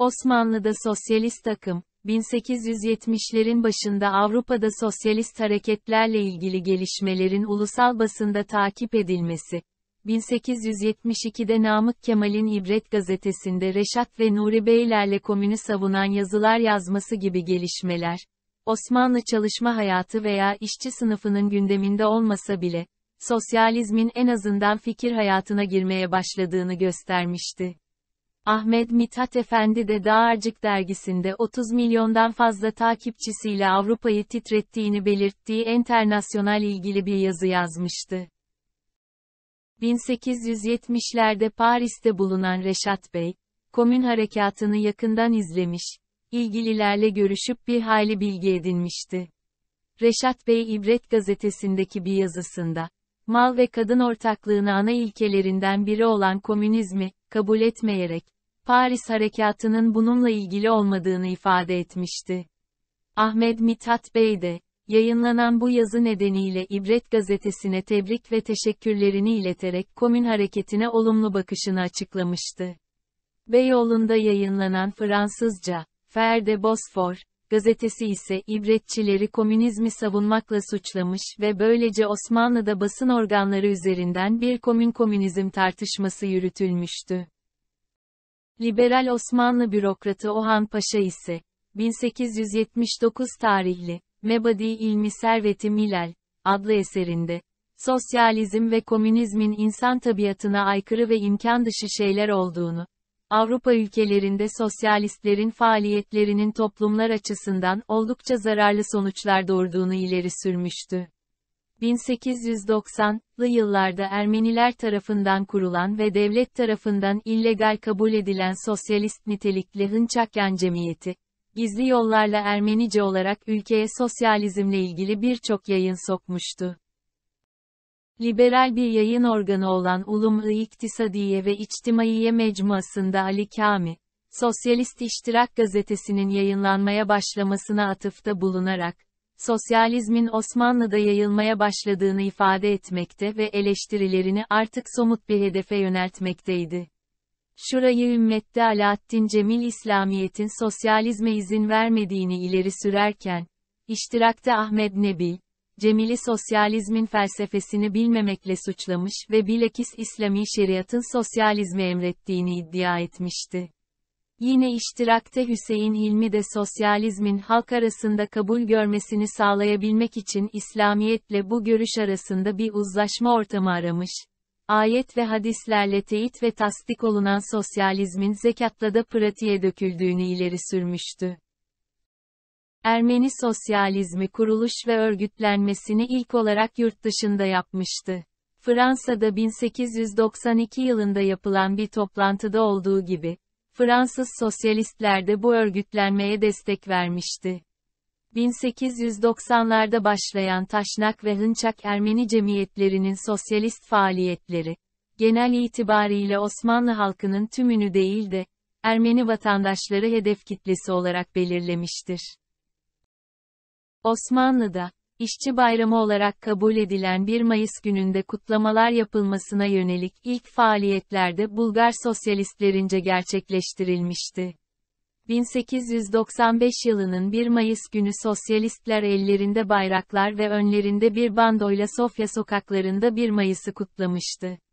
Osmanlı'da sosyalist akım, 1870'lerin başında Avrupa'da sosyalist hareketlerle ilgili gelişmelerin ulusal basında takip edilmesi, 1872'de Namık Kemal'in İbret gazetesinde Reşat ve Nuri Beylerle komünü savunan yazılar yazması gibi gelişmeler, Osmanlı çalışma hayatı veya işçi sınıfının gündeminde olmasa bile, sosyalizmin en azından fikir hayatına girmeye başladığını göstermişti. Ahmet Mithat Efendi de Dağarcık dergisinde 30 milyondan fazla takipçisiyle Avrupa'yı titrettiğini belirttiği internasyonal ilgili bir yazı yazmıştı. 1870'lerde Paris'te bulunan Reşat Bey, komün harekatını yakından izlemiş, ilgililerle görüşüp bir hayli bilgi edinmişti. Reşat Bey İbret gazetesindeki bir yazısında, mal ve kadın ortaklığını ana ilkelerinden biri olan komünizmi, kabul etmeyerek, Paris Harekatı'nın bununla ilgili olmadığını ifade etmişti. Ahmet Mithat Bey de, yayınlanan bu yazı nedeniyle İbret gazetesine tebrik ve teşekkürlerini ileterek komün hareketine olumlu bakışını açıklamıştı. Beyoğlu'nda yayınlanan Fransızca, Ferde Bosfor, gazetesi ise ibretçileri komünizmi savunmakla suçlamış ve böylece Osmanlı'da basın organları üzerinden bir komün komünizm tartışması yürütülmüştü. Liberal Osmanlı bürokratı Ohan Paşa ise, 1879 tarihli, Mebadi İlmi Serveti Milal, adlı eserinde, sosyalizm ve komünizmin insan tabiatına aykırı ve imkan dışı şeyler olduğunu, Avrupa ülkelerinde sosyalistlerin faaliyetlerinin toplumlar açısından oldukça zararlı sonuçlar doğurduğunu ileri sürmüştü. 1890'lı yıllarda Ermeniler tarafından kurulan ve devlet tarafından illegal kabul edilen sosyalist nitelikli Hınçakyan Cemiyeti, gizli yollarla Ermenice olarak ülkeye sosyalizmle ilgili birçok yayın sokmuştu. Liberal bir yayın organı olan Ulumlu İktisadiye ve İçtimaiye Mecmuası'nda Ali Kami, Sosyalist İştirak Gazetesi'nin yayınlanmaya başlamasına atıfta bulunarak, sosyalizmin Osmanlı'da yayılmaya başladığını ifade etmekte ve eleştirilerini artık somut bir hedefe yöneltmekteydi. Şurayı ümmette Alaaddin Cemil İslamiyet'in sosyalizme izin vermediğini ileri sürerken, iştirakta Ahmet Nebil, Cemil'i sosyalizmin felsefesini bilmemekle suçlamış ve bilakis İslami şeriatın sosyalizmi emrettiğini iddia etmişti. Yine iştirakte Hüseyin Hilmi de sosyalizmin halk arasında kabul görmesini sağlayabilmek için İslamiyetle bu görüş arasında bir uzlaşma ortamı aramış. Ayet ve hadislerle teyit ve tasdik olunan sosyalizmin zekatla da pratiğe döküldüğünü ileri sürmüştü. Ermeni sosyalizmi kuruluş ve örgütlenmesini ilk olarak yurt dışında yapmıştı. Fransa'da 1892 yılında yapılan bir toplantıda olduğu gibi, Fransız sosyalistler de bu örgütlenmeye destek vermişti. 1890'larda başlayan Taşnak ve Hınçak Ermeni cemiyetlerinin sosyalist faaliyetleri, genel itibariyle Osmanlı halkının tümünü değil de, Ermeni vatandaşları hedef kitlesi olarak belirlemiştir. Osmanlı'da, işçi Bayramı olarak kabul edilen 1 Mayıs gününde kutlamalar yapılmasına yönelik ilk faaliyetlerde Bulgar sosyalistlerince gerçekleştirilmişti. 1895 yılının 1 Mayıs günü sosyalistler ellerinde bayraklar ve önlerinde bir bandoyla Sofya sokaklarında 1 Mayıs'ı kutlamıştı.